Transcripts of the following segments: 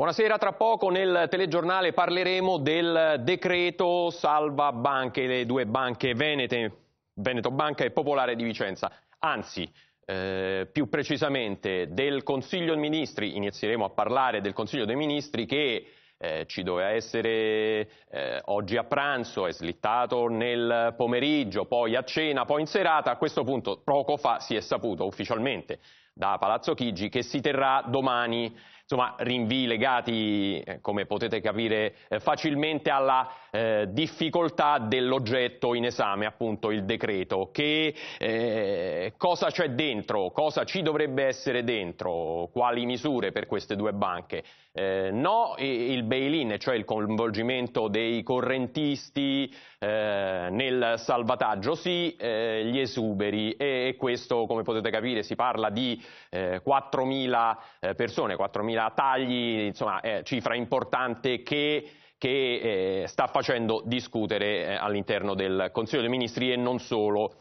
Buonasera, tra poco nel telegiornale parleremo del decreto salva banche, le due banche venete, Veneto Banca e Popolare di Vicenza. Anzi, eh, più precisamente del Consiglio dei Ministri, inizieremo a parlare del Consiglio dei Ministri che eh, ci doveva essere eh, oggi a pranzo, è slittato nel pomeriggio, poi a cena, poi in serata. A questo punto poco fa si è saputo ufficialmente da Palazzo Chigi che si terrà domani insomma, rinvii legati, eh, come potete capire eh, facilmente, alla eh, difficoltà dell'oggetto in esame, appunto il decreto. Che, eh, cosa c'è dentro? Cosa ci dovrebbe essere dentro? Quali misure per queste due banche? Eh, no il bail-in, cioè il coinvolgimento dei correntisti eh, nel salvataggio, sì eh, gli esuberi e, e, questo come potete capire si parla di 4.000 eh, eh, persone, 4.000 tagli, insomma è cifra importante che che eh, sta facendo discutere eh, all'interno del Consiglio dei Ministri e non solo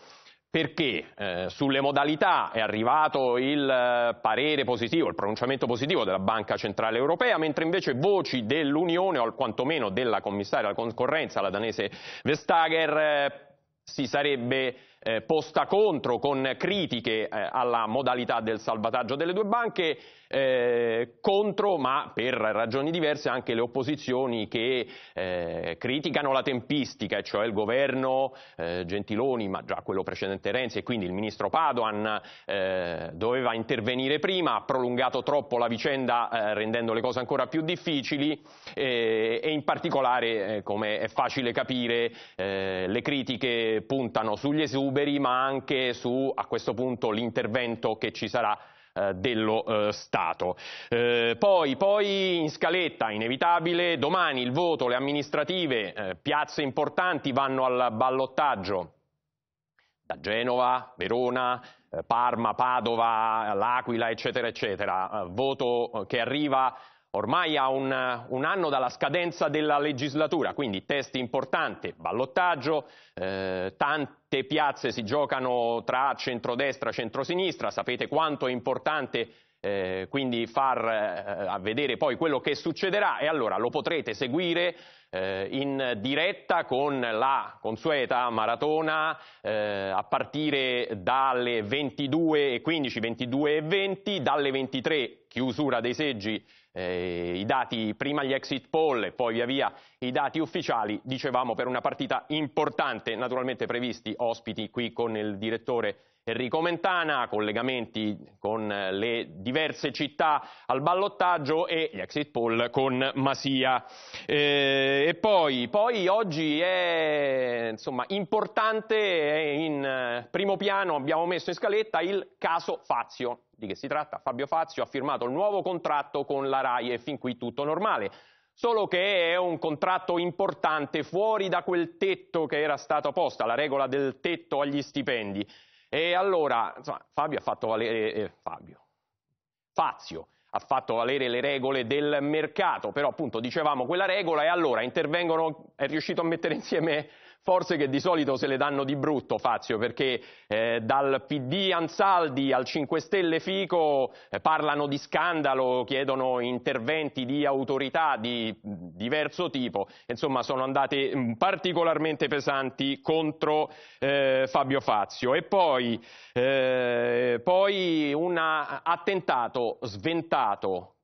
perché eh, sulle modalità è arrivato il eh, parere positivo, il pronunciamento positivo della Banca Centrale Europea, mentre invece voci dell'Unione o quantomeno della commissaria alla concorrenza, la danese Vestager, eh, si sarebbe eh, posta contro con critiche eh, alla modalità del salvataggio delle due banche, eh, contro ma per ragioni diverse anche le opposizioni che eh, criticano la tempistica, cioè il governo eh, Gentiloni, ma già quello precedente Renzi e quindi il ministro Padoan eh, doveva intervenire prima, ha prolungato troppo la vicenda rendendo le cose ancora più difficili e in particolare, come è facile capire, le critiche puntano sugli esuberi recuperi, ma anche su, a questo punto, l'intervento che ci sarà eh, dello eh, Stato. Eh, poi, poi, in scaletta, inevitabile, domani il voto, le amministrative, eh, piazze importanti vanno al ballottaggio da Genova, Verona, eh, Parma, Padova, L'Aquila, eccetera, eccetera. Eh, voto che arriva ormai a un, un, anno dalla scadenza della legislatura, quindi testi importanti, ballottaggio, eh, tanti quante piazze si giocano tra centrodestra e centrosinistra, sapete quanto è importante eh, quindi far eh, vedere poi quello che succederà e allora lo potrete seguire eh, in diretta con la consueta maratona eh, a partire dalle 22.15, 22.20, dalle 23 chiusura dei seggi eh, i dati, prima gli exit poll e poi via via i dati ufficiali, dicevamo per una partita importante, naturalmente previsti ospiti qui con il direttore Enrico Mentana, collegamenti con eh, le diverse città al ballottaggio e gli exit poll con Masia. Eh, e poi, poi, oggi è insomma, importante, è in eh, primo piano abbiamo messo in scaletta il caso Fazio. Di che si tratta? Fabio Fazio ha firmato il nuovo contratto con la RAI e fin qui tutto normale. Solo che è un contratto importante fuori da quel tetto che era stato posto, la regola del tetto agli stipendi. E allora, insomma, Fabio ha fatto valere... Eh, Fabio. Fazio ha fatto valere le regole del mercato, però appunto dicevamo quella regola e allora intervengono, è riuscito a mettere insieme forze che di solito se le danno di brutto Fazio, perché eh, dal PD Ansaldi al 5 Stelle Fico eh, parlano di scandalo, chiedono interventi di autorità di diverso tipo, insomma sono andate particolarmente pesanti contro eh, Fabio Fazio. E poi, eh, poi un attentato sventato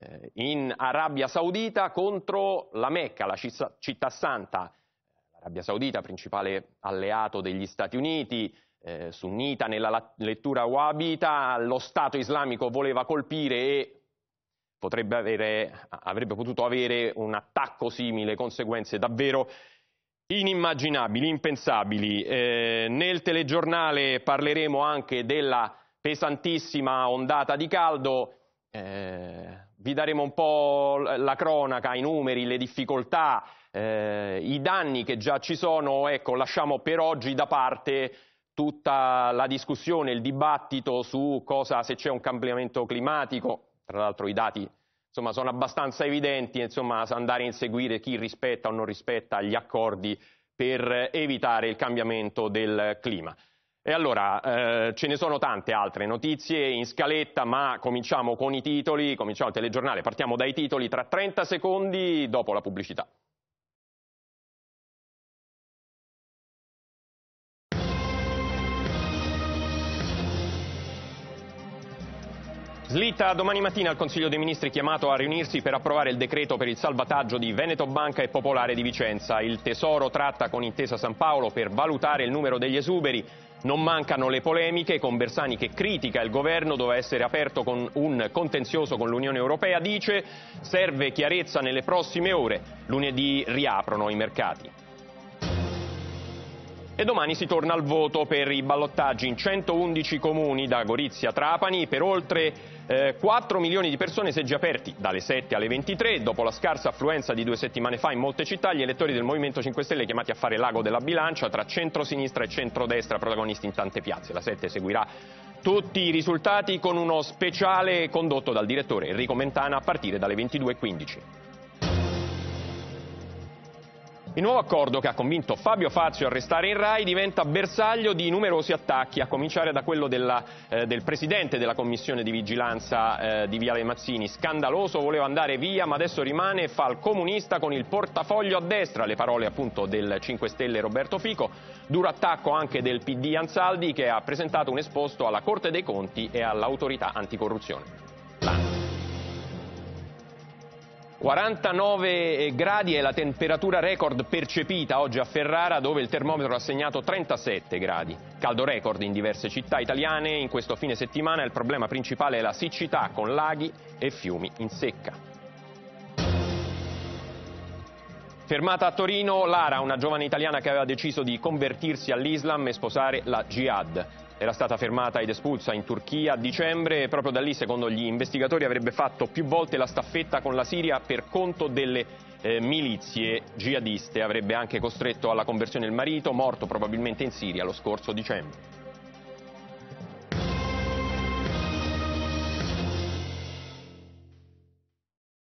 eh, in Arabia Saudita contro la Mecca, la città santa Arabia Saudita, principale alleato degli Stati Uniti, eh, sunnita nella lettura wahabita, lo Stato islamico voleva colpire e avere, avrebbe potuto avere un attacco simile, conseguenze davvero inimmaginabili, impensabili. Eh, nel telegiornale parleremo anche della pesantissima ondata di caldo eh, vi daremo un po' la cronaca, i numeri, le difficoltà, eh, i danni che già ci sono. Ecco, lasciamo per oggi da parte tutta la discussione, il dibattito su cosa, se c'è un cambiamento climatico. Tra l'altro i dati insomma, sono abbastanza evidenti, insomma, andare a inseguire chi rispetta o non rispetta gli accordi per evitare il cambiamento del clima. E allora, eh, ce ne sono tante altre notizie in scaletta, ma cominciamo con i titoli, cominciamo il telegiornale, partiamo dai titoli tra 30 secondi dopo la pubblicità. Slitta domani mattina il Consiglio dei Ministri chiamato a riunirsi per approvare il decreto per il salvataggio di Veneto Banca e Popolare di Vicenza. Il Tesoro tratta con Intesa San Paolo per valutare il numero degli esuberi non mancano le polemiche con Bersani che critica il governo, doveva essere aperto con un contenzioso con l'Unione Europea, dice serve chiarezza nelle prossime ore, lunedì riaprono i mercati. E domani si torna al voto per i ballottaggi in 111 comuni da Gorizia a Trapani per oltre eh, 4 milioni di persone seggi aperti dalle 7 alle 23. Dopo la scarsa affluenza di due settimane fa in molte città, gli elettori del Movimento 5 Stelle chiamati a fare l'ago della bilancia tra centrosinistra e centrodestra protagonisti in tante piazze. La 7 seguirà tutti i risultati con uno speciale condotto dal direttore Enrico Mentana a partire dalle 22.15. Il nuovo accordo che ha convinto Fabio Fazio a restare in Rai diventa bersaglio di numerosi attacchi, a cominciare da quello della, eh, del presidente della commissione di vigilanza eh, di Viale Mazzini, scandaloso, voleva andare via ma adesso rimane e fa il comunista con il portafoglio a destra, le parole appunto del 5 Stelle Roberto Fico, duro attacco anche del PD Ansaldi che ha presentato un esposto alla Corte dei Conti e all'autorità anticorruzione. 49 eh, gradi è la temperatura record percepita oggi a Ferrara dove il termometro ha segnato 37 gradi. Caldo record in diverse città italiane, in questo fine settimana il problema principale è la siccità con laghi e fiumi in secca. Fermata a Torino, Lara, una giovane italiana che aveva deciso di convertirsi all'Islam e sposare la Jihad era stata fermata ed espulsa in Turchia a dicembre e proprio da lì, secondo gli investigatori, avrebbe fatto più volte la staffetta con la Siria per conto delle eh, milizie jihadiste. Avrebbe anche costretto alla conversione il marito, morto probabilmente in Siria lo scorso dicembre.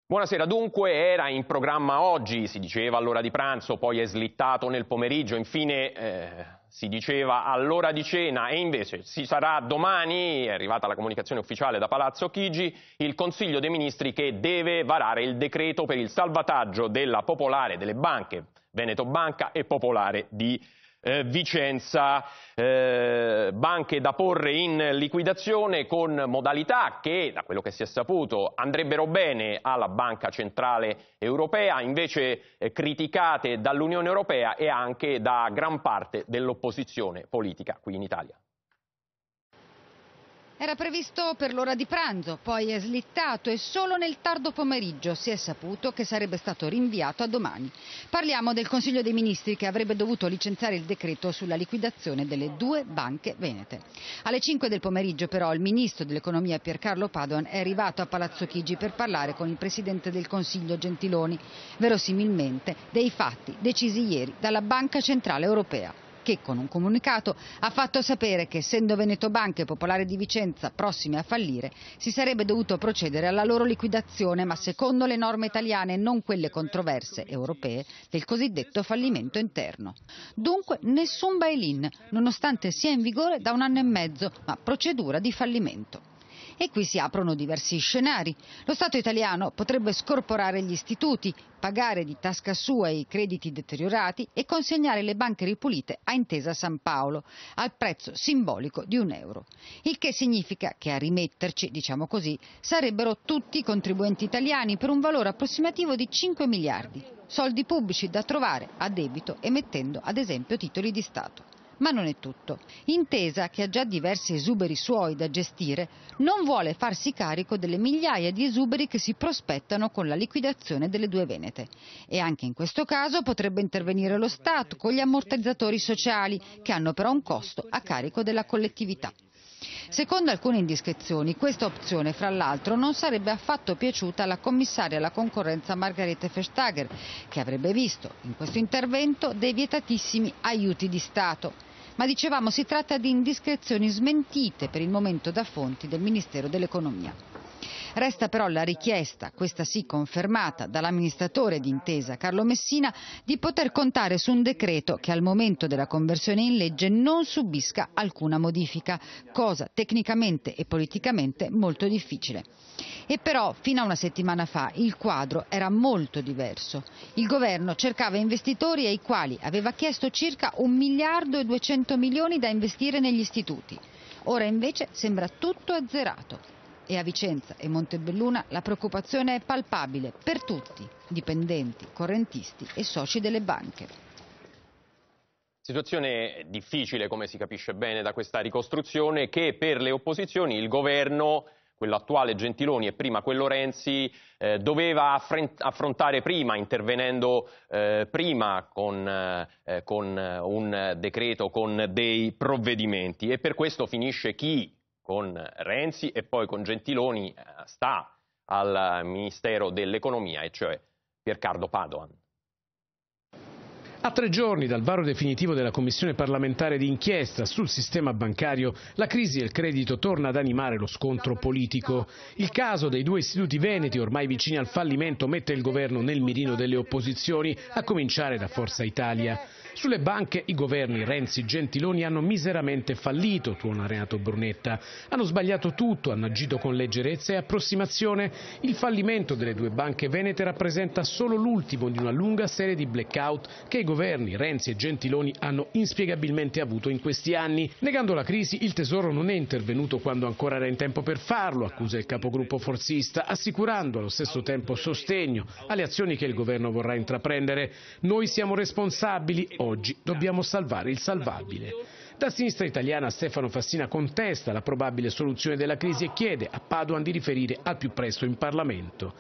Buonasera, dunque era in programma oggi, si diceva all'ora di pranzo, poi è slittato nel pomeriggio, infine... Eh si diceva all'ora di cena e invece si sarà domani, è arrivata la comunicazione ufficiale da Palazzo Chigi, il Consiglio dei Ministri che deve varare il decreto per il salvataggio della Popolare, delle banche Veneto Banca e Popolare di eh, Vicenza, eh, banche da porre in liquidazione con modalità che, da quello che si è saputo, andrebbero bene alla Banca Centrale Europea, invece eh, criticate dall'Unione Europea e anche da gran parte dell'opposizione politica qui in Italia. Era previsto per l'ora di pranzo, poi è slittato e solo nel tardo pomeriggio si è saputo che sarebbe stato rinviato a domani. Parliamo del Consiglio dei Ministri che avrebbe dovuto licenziare il decreto sulla liquidazione delle due banche venete. Alle 5 del pomeriggio però il ministro dell'economia Piercarlo Padoan è arrivato a Palazzo Chigi per parlare con il presidente del Consiglio Gentiloni, verosimilmente dei fatti decisi ieri dalla Banca Centrale Europea che con un comunicato ha fatto sapere che essendo Veneto Banca e Popolare di Vicenza prossime a fallire si sarebbe dovuto procedere alla loro liquidazione ma secondo le norme italiane e non quelle controverse europee del cosiddetto fallimento interno. Dunque nessun bail-in nonostante sia in vigore da un anno e mezzo ma procedura di fallimento. E qui si aprono diversi scenari. Lo Stato italiano potrebbe scorporare gli istituti, pagare di tasca sua i crediti deteriorati e consegnare le banche ripulite a Intesa San Paolo al prezzo simbolico di un euro. Il che significa che a rimetterci, diciamo così, sarebbero tutti i contribuenti italiani per un valore approssimativo di 5 miliardi, soldi pubblici da trovare a debito emettendo ad esempio titoli di Stato. Ma non è tutto. Intesa, che ha già diversi esuberi suoi da gestire, non vuole farsi carico delle migliaia di esuberi che si prospettano con la liquidazione delle due Venete. E anche in questo caso potrebbe intervenire lo Stato con gli ammortizzatori sociali, che hanno però un costo a carico della collettività. Secondo alcune indiscrezioni, questa opzione, fra l'altro, non sarebbe affatto piaciuta alla commissaria alla concorrenza Margarete Vestager, che avrebbe visto in questo intervento dei vietatissimi aiuti di Stato. Ma dicevamo si tratta di indiscrezioni smentite per il momento da fonti del Ministero dell'Economia. Resta però la richiesta, questa sì confermata dall'amministratore d'intesa Carlo Messina, di poter contare su un decreto che al momento della conversione in legge non subisca alcuna modifica, cosa tecnicamente e politicamente molto difficile. E però fino a una settimana fa il quadro era molto diverso. Il governo cercava investitori ai quali aveva chiesto circa un miliardo e 200 milioni da investire negli istituti. Ora invece sembra tutto azzerato. E a Vicenza e Montebelluna la preoccupazione è palpabile per tutti, dipendenti, correntisti e soci delle banche. Situazione difficile, come si capisce bene da questa ricostruzione, che per le opposizioni il governo quell'attuale Gentiloni e prima quello Renzi, eh, doveva affrontare prima, intervenendo eh, prima con, eh, con eh, un decreto, con dei provvedimenti. E per questo finisce chi con Renzi e poi con Gentiloni eh, sta al Ministero dell'Economia, e cioè Piercardo Padoan. A tre giorni dal varo definitivo della Commissione parlamentare d'inchiesta sul sistema bancario, la crisi del credito torna ad animare lo scontro politico. Il caso dei due istituti veneti, ormai vicini al fallimento, mette il governo nel mirino delle opposizioni, a cominciare da Forza Italia. Sulle banche i governi Renzi e Gentiloni hanno miseramente fallito, tuona Renato Brunetta. Hanno sbagliato tutto, hanno agito con leggerezza e approssimazione. Il fallimento delle due banche venete rappresenta solo l'ultimo di una lunga serie di blackout che i governi Renzi e Gentiloni hanno inspiegabilmente avuto in questi anni. Negando la crisi, il Tesoro non è intervenuto quando ancora era in tempo per farlo, accusa il capogruppo forzista, assicurando allo stesso tempo sostegno alle azioni che il governo vorrà intraprendere. Noi siamo responsabili, Oggi dobbiamo salvare il salvabile. Da sinistra italiana Stefano Fassina contesta la probabile soluzione della crisi e chiede a Paduan di riferire al più presto in Parlamento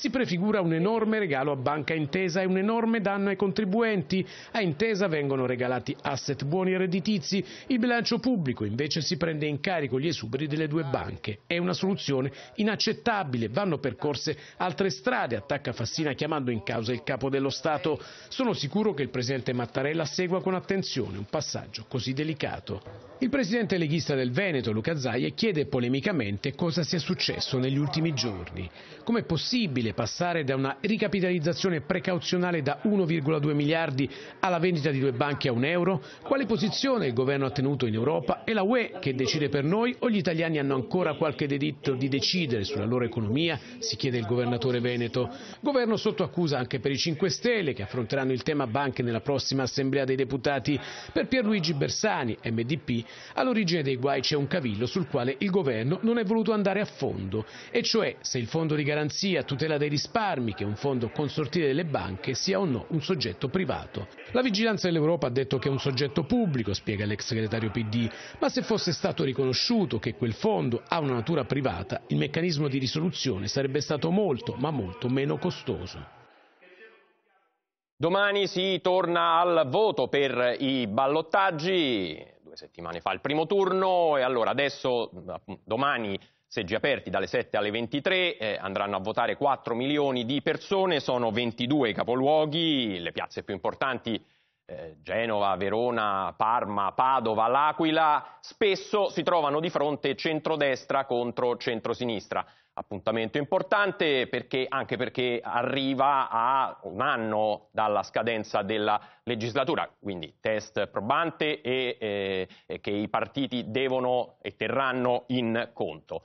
si prefigura un enorme regalo a Banca Intesa e un enorme danno ai contribuenti. A Intesa vengono regalati asset buoni e redditizi, il bilancio pubblico invece si prende in carico gli esuberi delle due banche. È una soluzione inaccettabile, vanno percorse altre strade, attacca Fassina chiamando in causa il capo dello Stato. Sono sicuro che il presidente Mattarella segua con attenzione un passaggio così delicato. Il presidente leghista del Veneto, Luca Zaia, chiede polemicamente cosa sia successo negli ultimi giorni. Com'è possibile Italia passare da una ricapitalizzazione precauzionale da 1,2 miliardi alla vendita di due banche a un euro? Quale posizione il governo ha tenuto in Europa? È la UE che decide per noi o gli italiani hanno ancora qualche diritto di decidere sulla loro economia? Si chiede il governatore Veneto. Governo sotto accusa anche per i 5 Stelle che affronteranno il tema banche nella prossima Assemblea dei Deputati. Per Pierluigi Bersani, MDP, all'origine dei guai c'è un cavillo sul quale il governo non è voluto andare a fondo, e cioè se il fondo di garanzia tutela tutela dei risparmi che un fondo consortile delle banche sia o no un soggetto privato. La vigilanza dell'Europa ha detto che è un soggetto pubblico, spiega l'ex segretario PD, ma se fosse stato riconosciuto che quel fondo ha una natura privata, il meccanismo di risoluzione sarebbe stato molto, ma molto meno costoso. Domani si torna al voto per i ballottaggi, due settimane fa il primo turno e allora adesso domani seggi aperti dalle 7 alle 23, eh, andranno a votare 4 milioni di persone, sono 22 i capoluoghi, le piazze più importanti eh, Genova, Verona, Parma, Padova, L'Aquila, spesso si trovano di fronte centrodestra contro centrosinistra. Appuntamento importante perché, anche perché arriva a un anno dalla scadenza della legislatura, quindi test probante e, eh, che i partiti devono e terranno in conto.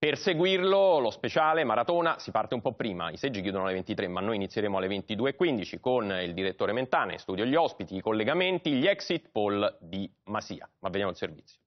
Per seguirlo, lo speciale maratona si parte un po' prima, i seggi chiudono alle 23, ma noi inizieremo alle 22.15 con il direttore Mentane, studio gli ospiti, i collegamenti, gli exit poll di Masia. Ma vediamo il servizio.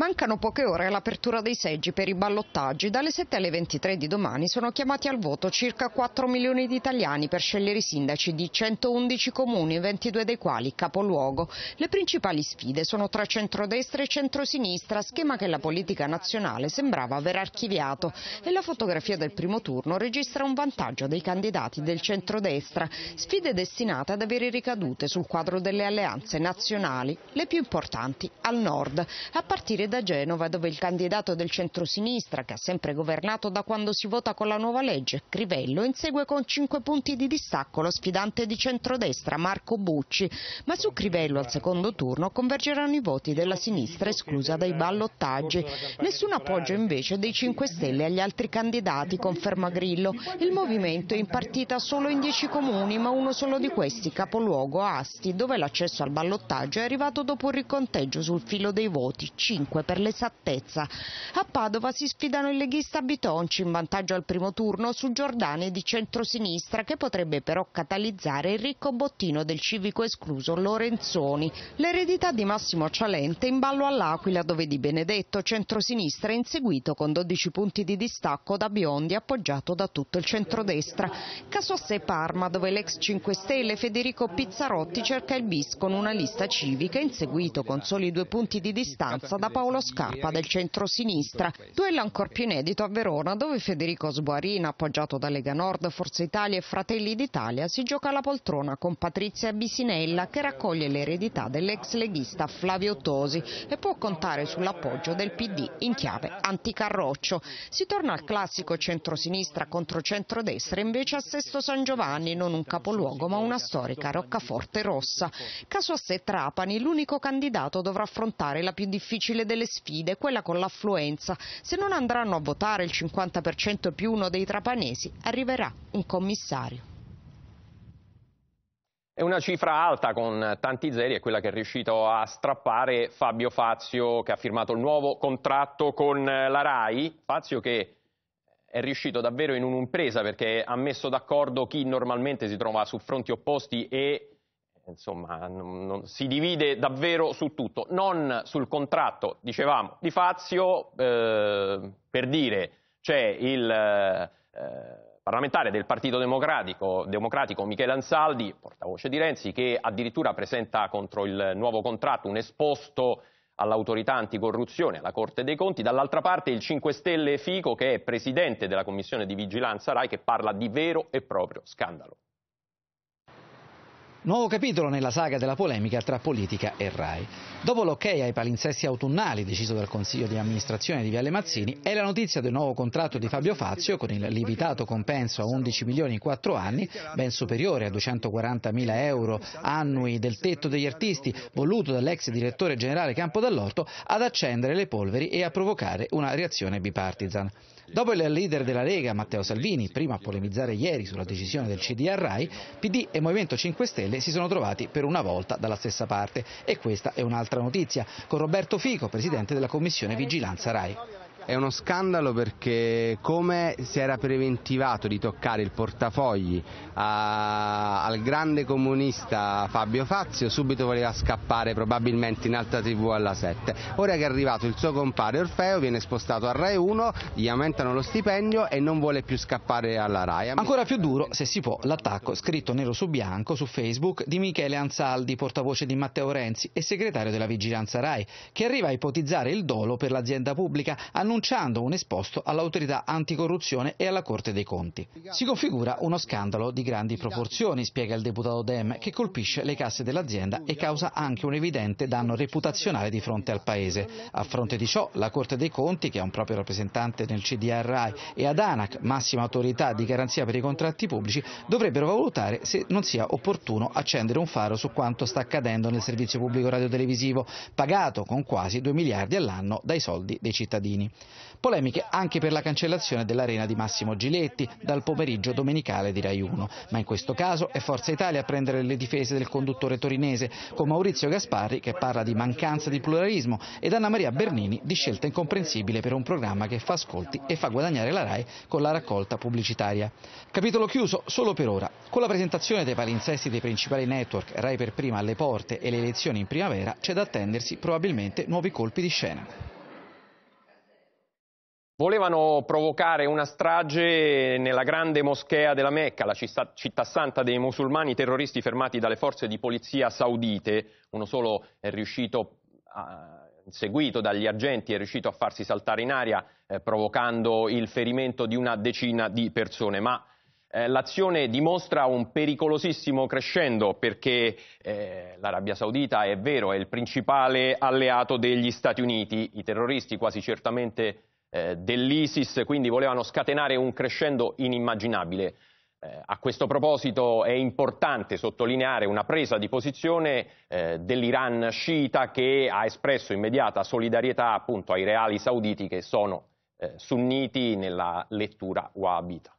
Mancano poche ore all'apertura dei seggi per i ballottaggi. Dalle 7 alle 23 di domani sono chiamati al voto circa 4 milioni di italiani per scegliere i sindaci di 111 comuni, 22 dei quali capoluogo. Le principali sfide sono tra centrodestra e centrosinistra, schema che la politica nazionale sembrava aver archiviato e la fotografia del primo turno registra un vantaggio dei candidati del centrodestra, sfide destinate ad avere ricadute sul quadro delle alleanze nazionali, le più importanti al nord, a partire da Genova dove il candidato del centrosinistra, che ha sempre governato da quando si vota con la nuova legge, Crivello, insegue con 5 punti di distacco lo sfidante di centrodestra Marco Bucci, ma su Crivello al secondo turno convergeranno i voti della sinistra esclusa dai ballottaggi. Nessun appoggio invece dei 5 Stelle agli altri candidati, conferma Grillo. Il movimento è in partita solo in 10 comuni, ma uno solo di questi, capoluogo Asti, dove l'accesso al ballottaggio è arrivato dopo il riconteggio sul filo dei voti, 5 5 per l'esattezza. A Padova si sfidano il leghista Bitonci in vantaggio al primo turno su Giordani di centrosinistra che potrebbe però catalizzare il ricco bottino del civico escluso Lorenzoni. L'eredità di Massimo Cialente in ballo all'Aquila dove Di Benedetto centrosinistra è inseguito con 12 punti di distacco da Biondi appoggiato da tutto il centrodestra. Caso a sé Parma dove l'ex 5 Stelle Federico Pizzarotti cerca il bis con una lista civica inseguito con soli due punti di distanza da Paolo Paolo Scarpa del centro-sinistra. Duello ancora più inedito a Verona dove Federico Sguarina, appoggiato da Lega Nord, Forza Italia e Fratelli d'Italia, si gioca alla poltrona con Patrizia Bisinella che raccoglie l'eredità dell'ex leghista Flavio Tosi e può contare sull'appoggio del PD in chiave anticarroccio. Si torna al classico centro-sinistra contro centro centrodestra invece a Sesto San Giovanni, non un capoluogo ma una storica roccaforte rossa. Caso a sé Trapani, l'unico candidato dovrà affrontare la più difficile delle sfide, quella con l'affluenza. Se non andranno a votare il 50% più uno dei trapanesi, arriverà un commissario. È una cifra alta con tanti zeri, è quella che è riuscito a strappare Fabio Fazio che ha firmato il nuovo contratto con la RAI. Fazio che è riuscito davvero in un'impresa perché ha messo d'accordo chi normalmente si trova su fronti opposti e insomma, non, non, si divide davvero su tutto, non sul contratto, dicevamo, di Fazio, eh, per dire, c'è il eh, parlamentare del Partito Democratico, Democratico Michele Ansaldi, portavoce di Renzi, che addirittura presenta contro il nuovo contratto un esposto all'autorità anticorruzione, alla Corte dei Conti, dall'altra parte il 5 Stelle Fico, che è presidente della Commissione di Vigilanza RAI, che parla di vero e proprio scandalo. Nuovo capitolo nella saga della polemica tra politica e RAI. Dopo l'ok ai palinsesti autunnali deciso dal Consiglio di amministrazione di Viale Mazzini è la notizia del nuovo contratto di Fabio Fazio con il limitato compenso a 11 milioni in 4 anni, ben superiore a 240 mila euro annui del tetto degli artisti voluto dall'ex direttore generale Campo Dall'Orto, ad accendere le polveri e a provocare una reazione bipartisan. Dopo il leader della Lega, Matteo Salvini, prima a polemizzare ieri sulla decisione del CDA RAI, PD e Movimento 5 Stelle si sono trovati per una volta dalla stessa parte. E questa è un'altra notizia, con Roberto Fico, presidente della Commissione Vigilanza RAI. È uno scandalo perché come si era preventivato di toccare il portafogli a, ah, al grande comunista Fabio Fazio, subito voleva scappare probabilmente in alta tv alla 7. Ora che è arrivato il suo compare Orfeo viene spostato a Rai 1, gli aumentano lo stipendio e non vuole più scappare alla Rai. Ancora più duro, se si può, l'attacco scritto nero su bianco su Facebook di Michele Ansaldi, portavoce di Matteo Renzi e segretario della vigilanza Rai, che arriva a ipotizzare il dolo per l'azienda pubblica annunciando un esposto all'autorità anticorruzione e alla Corte dei Conti. Si configura uno scandalo di grandi proporzioni, spiega il deputato Dem, che colpisce le casse dell'azienda e causa anche un evidente danno reputazionale di fronte al Paese. A fronte di ciò, la Corte dei Conti, che ha un proprio rappresentante nel CDRI, e ad ANAC, massima autorità di garanzia per i contratti pubblici, dovrebbero valutare se non sia opportuno accendere un faro su quanto sta accadendo nel servizio pubblico radiotelevisivo, pagato con quasi 2 miliardi all'anno dai soldi dei cittadini. Polemiche anche per la cancellazione dell'arena di Massimo Giletti dal pomeriggio domenicale di Rai 1, ma in questo caso è Forza Italia a prendere le difese del conduttore torinese, con Maurizio Gasparri che parla di mancanza di pluralismo ed Anna Maria Bernini di scelta incomprensibile per un programma che fa ascolti e fa guadagnare la Rai con la raccolta pubblicitaria. Capitolo chiuso solo per ora. Con la presentazione dei palinsesti dei principali network, Rai per prima alle porte e le elezioni in primavera, c'è da attendersi probabilmente nuovi colpi di scena. Volevano provocare una strage nella grande moschea della Mecca, la città, città santa dei musulmani terroristi fermati dalle forze di polizia saudite. Uno solo è riuscito, a, seguito dagli agenti, è riuscito a farsi saltare in aria, eh, provocando il ferimento di una decina di persone. Ma eh, l'azione dimostra un pericolosissimo crescendo perché eh, l'Arabia Saudita è vero, è il principale alleato degli Stati Uniti. I terroristi quasi certamente eh, dell'ISIS, quindi volevano scatenare un crescendo inimmaginabile. Eh, a questo proposito è importante sottolineare una presa di posizione eh, dell'Iran sciita che ha espresso immediata solidarietà appunto ai reali sauditi che sono eh, sunniti nella lettura wahhabita.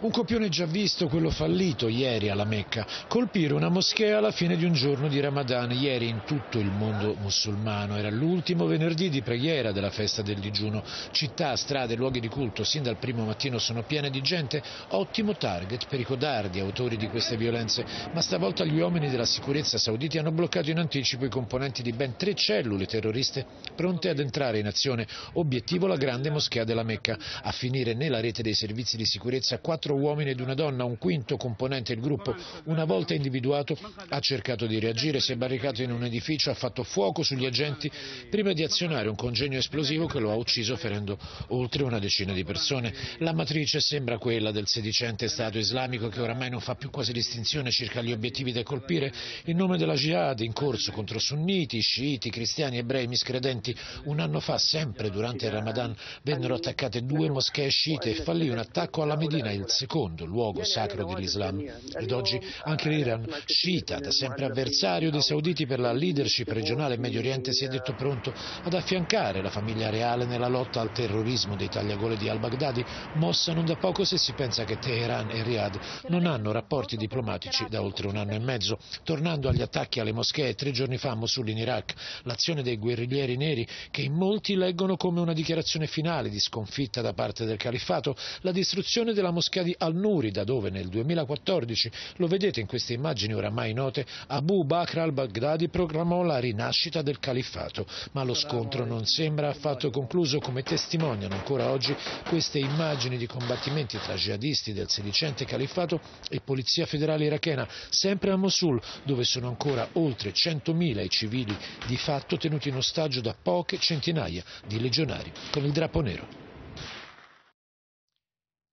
Un copione già visto, quello fallito ieri alla Mecca, colpire una moschea alla fine di un giorno di Ramadan, ieri in tutto il mondo musulmano. Era l'ultimo venerdì di preghiera della festa del digiuno. Città, strade, luoghi di culto, sin dal primo mattino sono piene di gente, ottimo target per i codardi, autori di queste violenze, ma stavolta gli uomini della sicurezza sauditi hanno bloccato in anticipo i componenti di ben tre cellule terroriste pronte ad entrare in azione, obiettivo la grande moschea della Mecca, a finire nella rete dei servizi di sicurezza quattro quattro uomini ed una donna, un quinto componente del gruppo, una volta individuato ha cercato di reagire, si è barricato in un edificio, ha fatto fuoco sugli agenti prima di azionare un congegno esplosivo che lo ha ucciso ferendo oltre una decina di persone. La matrice sembra quella del sedicente Stato islamico che oramai non fa più quasi distinzione circa gli obiettivi da colpire in nome della jihad in corso contro sunniti, sciiti, cristiani, ebrei, miscredenti. Un anno fa, sempre durante il Ramadan, vennero attaccate due moschee sciite e fallì un attacco alla Medina il secondo luogo sacro dell'Islam ed oggi anche l'Iran sciita, da sempre avversario dei sauditi per la leadership regionale in Medio Oriente, si è detto pronto ad affiancare la famiglia reale nella lotta al terrorismo dei tagliagole di al-Baghdadi, mossa non da poco se si pensa che Teheran e Riyadh non hanno rapporti diplomatici da oltre un anno e mezzo. Tornando agli attacchi alle moschee, tre giorni fa Mosul in Iraq, l'azione dei guerriglieri neri, che in molti leggono come una dichiarazione finale di sconfitta da parte del califfato, la distruzione della moschea di Levi al-Nuri, da dove nel 2014, lo vedete in queste immagini oramai note, Abu Bakr al-Baghdadi proclamò la rinascita del califfato, ma lo scontro non sembra affatto concluso come testimoniano ancora oggi queste immagini di combattimenti tra jihadisti del sedicente califfato e polizia federale irachena, sempre a Mosul, dove sono ancora oltre 100.000 i civili di fatto tenuti in ostaggio da poche centinaia di legionari con il drapo nero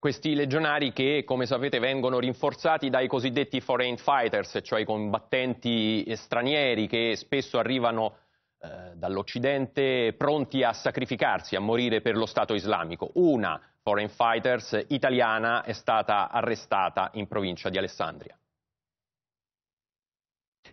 questi legionari che, come sapete, vengono rinforzati dai cosiddetti foreign fighters, cioè i combattenti stranieri che spesso arrivano eh, dall'Occidente pronti a sacrificarsi, a morire per lo Stato islamico. Una foreign fighters italiana è stata arrestata in provincia di Alessandria.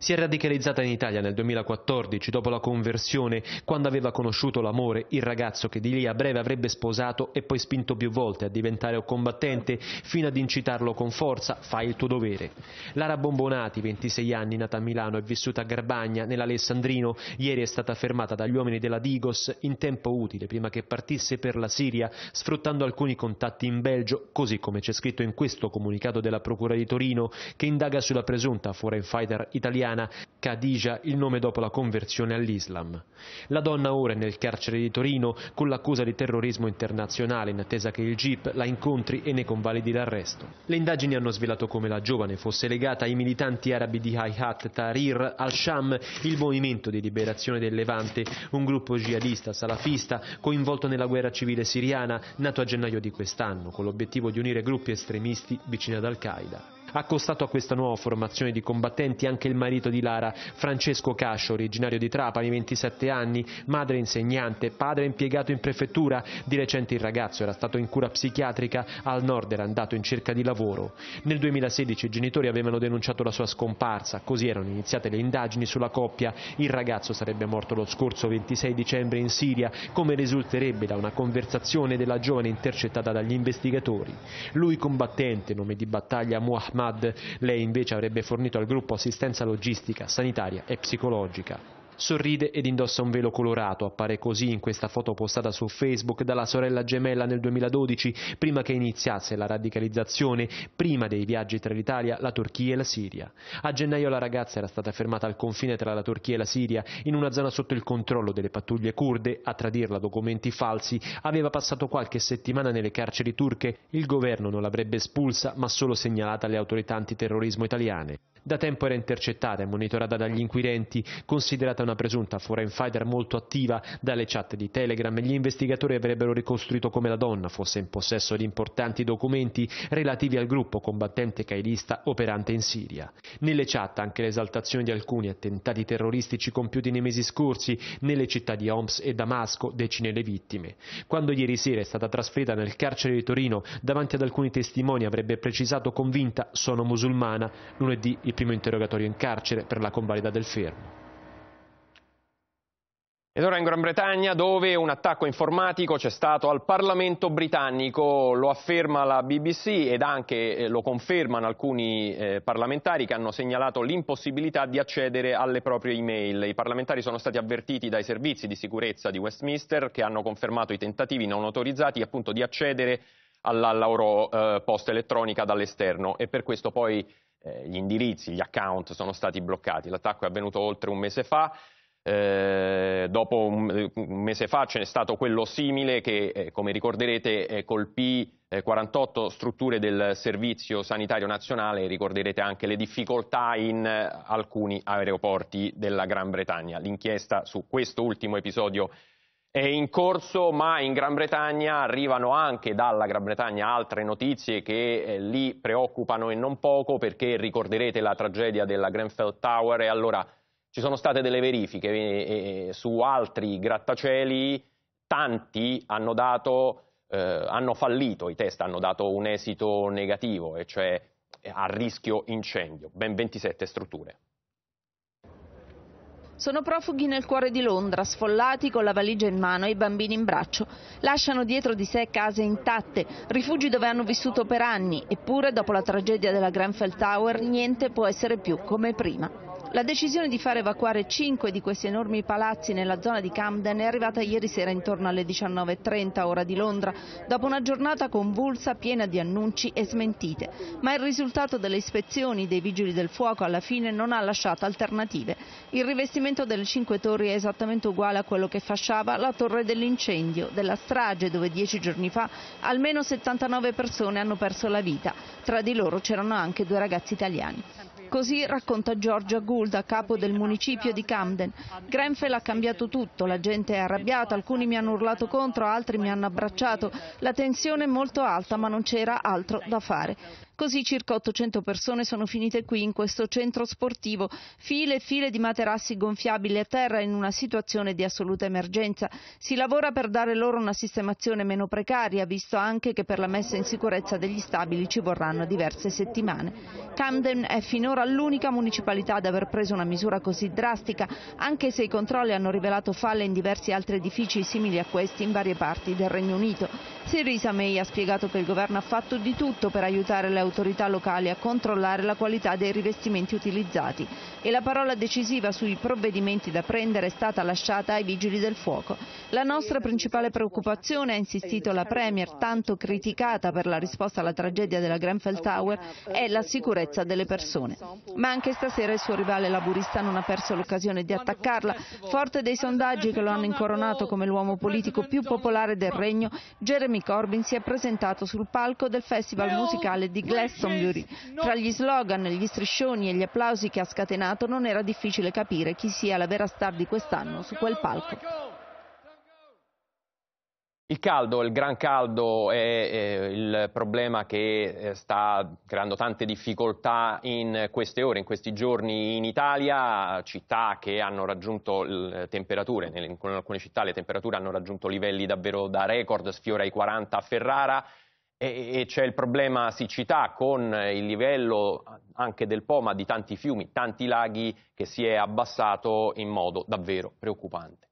Si è radicalizzata in Italia nel 2014 dopo la conversione, quando aveva conosciuto l'amore, il ragazzo che di lì a breve avrebbe sposato e poi spinto più volte a diventare un combattente fino ad incitarlo con forza, fai il tuo dovere. Lara Bombonati, 26 anni, nata a Milano e vissuta a Garbagna, nell'Alessandrino, ieri è stata fermata dagli uomini della Digos in tempo utile prima che partisse per la Siria, sfruttando alcuni contatti in Belgio, così come c'è scritto in questo comunicato della Procura di Torino, che indaga sulla presunta foreign fighter italiana messicana Khadija il nome dopo la conversione all'Islam. La donna ora è nel carcere di Torino con l'accusa di terrorismo internazionale in attesa che il GIP la incontri e ne convalidi l'arresto. Le indagini hanno svelato come la giovane fosse legata ai militanti arabi di Hayat Tahrir al-Sham, il movimento di liberazione del Levante, un gruppo jihadista salafista coinvolto nella guerra civile siriana nato a gennaio di quest'anno con l'obiettivo di unire gruppi estremisti vicini ad Al-Qaeda. Accostato a questa nuova formazione di combattenti anche il marito di Lara, Francesco Cascio, originario di Trapani, 27 anni, madre insegnante, padre impiegato in prefettura, di recente il ragazzo era stato in cura psichiatrica, al nord era andato in cerca di lavoro. Nel 2016 i genitori avevano denunciato la sua scomparsa, così erano iniziate le indagini sulla coppia. Il ragazzo sarebbe morto lo scorso 26 dicembre in Siria, come risulterebbe da una conversazione della giovane intercettata dagli investigatori. Lui combattente, nome di battaglia Muhammad MAD. Lei invece avrebbe fornito al gruppo assistenza logistica, sanitaria e psicologica. Sorride ed indossa un velo colorato, appare così in questa foto postata su Facebook dalla sorella gemella nel 2012, prima che iniziasse la radicalizzazione, prima dei viaggi tra l'Italia, la Turchia e la Siria. A gennaio la ragazza era stata fermata al confine tra la Turchia e la Siria, in una zona sotto il controllo delle pattuglie kurde, a tradirla documenti falsi, aveva passato qualche settimana nelle carceri turche, il governo non l'avrebbe espulsa ma solo segnalata alle autorità antiterrorismo italiane. Da tempo era intercettata e monitorata dagli inquirenti, considerata una presunta foreign fighter molto attiva dalle chat di Telegram, gli investigatori avrebbero ricostruito come la donna fosse in possesso di importanti documenti relativi al gruppo combattente caidista operante in Siria. Nelle chat anche l'esaltazione di alcuni attentati terroristici compiuti nei mesi scorsi nelle città di Homs e Damasco, decine le vittime. Quando ieri sera è stata trasferita nel carcere di Torino, davanti ad alcuni testimoni avrebbe precisato convinta sono musulmana, lunedì il il primo interrogatorio in carcere per la convalida del fermo. Ed ora in Gran Bretagna dove un attacco informatico c'è stato al Parlamento britannico, lo afferma la BBC ed anche eh, lo confermano alcuni eh, parlamentari che hanno segnalato l'impossibilità di accedere alle proprie email. I parlamentari sono stati avvertiti dai servizi di sicurezza di Westminster che hanno confermato i tentativi non autorizzati appunto di accedere alla loro eh, posta elettronica dall'esterno e per questo poi eh, gli indirizzi, gli account sono stati bloccati. L'attacco è avvenuto oltre un mese fa. Eh, dopo un, un, mese fa ce n'è stato quello simile che, eh, come ricorderete, eh, colpì 48 eh, strutture del Servizio Sanitario Nazionale, ricorderete anche le difficoltà in eh, alcuni aeroporti della Gran Bretagna. L'inchiesta su questo ultimo episodio è in corso, ma in Gran Bretagna arrivano anche dalla Gran Bretagna altre notizie che eh, li preoccupano e non poco, perché ricorderete la tragedia della Grenfell Tower e allora ci sono state delle verifiche eh, eh su altri grattacieli, tanti hanno dato, eh, hanno fallito, i test hanno dato un esito negativo, e cioè eh, a rischio incendio, ben 27 strutture. Sono profughi nel cuore di Londra, sfollati con la valigia in mano e i bambini in braccio. Lasciano dietro di sé case intatte, rifugi dove hanno vissuto per anni, eppure dopo la tragedia della Grenfell Tower niente può essere più come prima. La decisione di far evacuare cinque di questi enormi palazzi nella zona di Camden è arrivata ieri sera intorno alle 19.30 ora di Londra, dopo una giornata convulsa piena di annunci e smentite. Ma il risultato delle ispezioni dei vigili del fuoco alla fine non ha lasciato alternative. Il rivestimento delle cinque torri è esattamente uguale a quello che fasciava la torre dell'incendio, della strage dove dieci giorni fa almeno 79 persone hanno perso la vita. Tra di loro c'erano anche due ragazzi italiani. Così racconta Giorgia Gould, capo del municipio di Camden. Grenfell ha cambiato tutto, la gente è arrabbiata, alcuni mi hanno urlato contro, altri mi hanno abbracciato. La tensione è molto alta ma non c'era altro da fare. Così circa 800 persone sono finite qui in questo centro sportivo, file e file di materassi gonfiabili a terra in una situazione di assoluta emergenza. Si lavora per dare loro una sistemazione meno precaria, visto anche che per la messa in sicurezza degli stabili ci vorranno diverse settimane. Camden è finora l'unica municipalità ad aver preso una misura così drastica, anche se i controlli hanno rivelato falle in diversi altri edifici simili a questi in varie parti del Regno Unito. Theresa May ha spiegato che il governo ha fatto di tutto per aiutare le autorità locali a controllare la qualità dei rivestimenti utilizzati e la parola decisiva sui provvedimenti da prendere è stata lasciata ai vigili del fuoco. La nostra principale preoccupazione, ha insistito la Premier, tanto criticata per la risposta alla tragedia della Grenfell Tower, è la sicurezza delle persone. Ma anche stasera il suo rivale laburista non ha perso l'occasione di attaccarla, forte dei sondaggi che lo hanno incoronato come l'uomo politico più popolare del regno, Jeremy Corbyn si è presentato sul palco del festival musicale di Glasgow. Glastonbury. Tra gli slogan, gli striscioni e gli applausi che ha scatenato non era difficile capire chi sia la vera star di quest'anno su quel palco. Il caldo, il gran caldo è eh, il problema che eh, sta creando tante difficoltà in queste ore, in questi giorni in Italia, città che hanno raggiunto eh, temperature, in alcune città le temperature hanno raggiunto livelli davvero da record, sfiora i 40 a Ferrara, e, c'è il problema siccità con il livello anche del Po, ma di tanti fiumi, tanti laghi che si è abbassato in modo davvero preoccupante.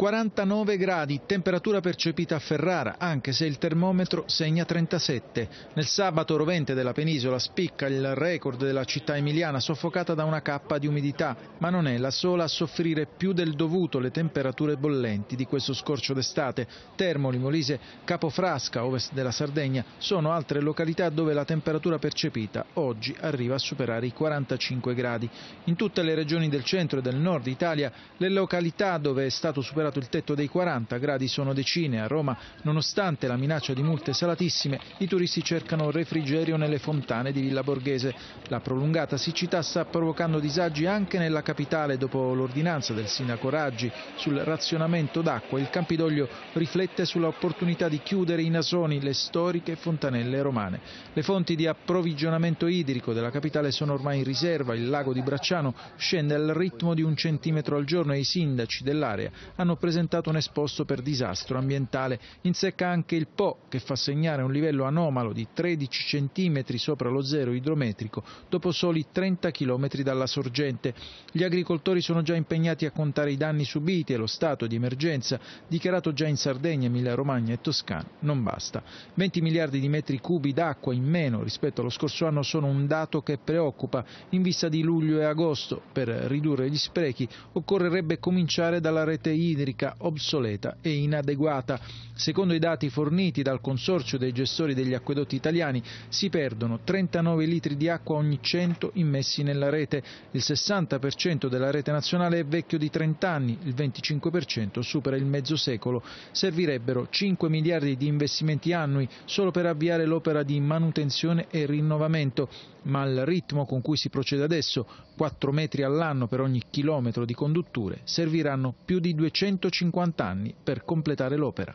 49 gradi, temperatura percepita a Ferrara, anche se il termometro segna 37. Nel sabato rovente della penisola spicca il record della città emiliana soffocata da una cappa di umidità, ma non è la sola a soffrire più del dovuto le temperature bollenti di questo scorcio d'estate. Termoli, Molise, Capofrasca, ovest della Sardegna, sono altre località dove la temperatura percepita oggi arriva a superare i 45 gradi. In tutte le regioni del centro e del nord Italia, le località dove è stato superato superato il tetto dei 40, gradi sono decine. A Roma, nonostante la minaccia di multe salatissime, i turisti cercano refrigerio nelle fontane di Villa Borghese. La prolungata siccità sta provocando disagi anche nella capitale. Dopo l'ordinanza del sindaco Raggi sul razionamento d'acqua, il Campidoglio riflette sull'opportunità di chiudere i nasoni, le storiche fontanelle romane. Le fonti di approvvigionamento idrico della capitale sono ormai in riserva. Il lago di Bracciano scende al ritmo di un centimetro al giorno e i sindaci dell'area hanno presentato un esposto per disastro ambientale. In secca anche il Po, che fa segnare un livello anomalo di 13 cm sopra lo zero idrometrico dopo soli 30 km dalla sorgente. Gli agricoltori sono già impegnati a contare i danni subiti e lo stato di emergenza, dichiarato già in Sardegna, Emilia-Romagna e Toscana, non basta. 20 miliardi di metri cubi d'acqua in meno rispetto allo scorso anno sono un dato che preoccupa. In vista di luglio e agosto, per ridurre gli sprechi, occorrerebbe cominciare dalla rete idrica idrica obsoleta e inadeguata. Secondo i dati forniti dal Consorzio dei gestori degli acquedotti italiani, si perdono 39 litri di acqua ogni 100 immessi nella rete. Il 60% della rete nazionale è vecchio di 30 anni, il 25% supera il mezzo secolo. Servirebbero 5 miliardi di investimenti annui solo per avviare l'opera di manutenzione e rinnovamento, ma al ritmo con cui si procede adesso, 4 metri all'anno per ogni chilometro di condutture, serviranno più di 200 150 anni per completare l'opera.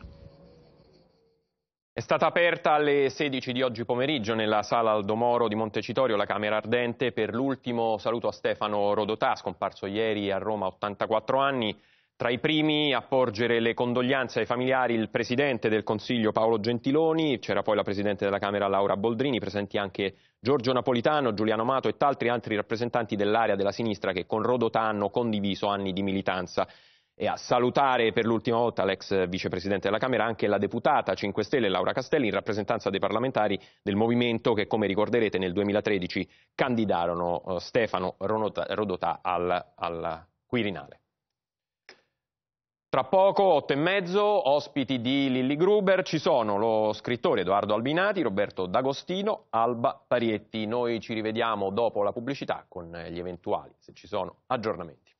È stata aperta alle 16 di oggi pomeriggio nella sala Aldomoro di Montecitorio la Camera Ardente per l'ultimo saluto a Stefano Rodotà, scomparso ieri a Roma, a 84 anni. Tra i primi a porgere le condoglianze ai familiari il Presidente del Consiglio Paolo Gentiloni, c'era poi la Presidente della Camera Laura Boldrini, presenti anche Giorgio Napolitano, Giuliano Mato e tanti altri rappresentanti dell'area della sinistra che con Rodotà hanno condiviso anni di militanza e a salutare per l'ultima volta l'ex vicepresidente della Camera, anche la deputata 5 Stelle Laura Castelli, in rappresentanza dei parlamentari del movimento che, come ricorderete, nel 2013 candidarono eh, Stefano Rodotà al, al Quirinale. Tra poco, otto e mezzo, ospiti di Lilli Gruber, ci sono lo scrittore Edoardo Albinati, Roberto D'Agostino, Alba Parietti. Noi ci rivediamo dopo la pubblicità con gli eventuali, se ci sono, aggiornamenti.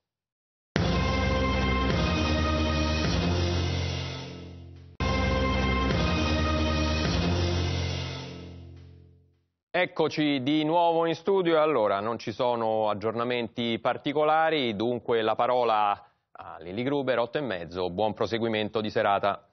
Eccoci di nuovo in studio, allora non ci sono aggiornamenti particolari, dunque la parola a Lili Gruber, 8 e mezzo, buon proseguimento di serata.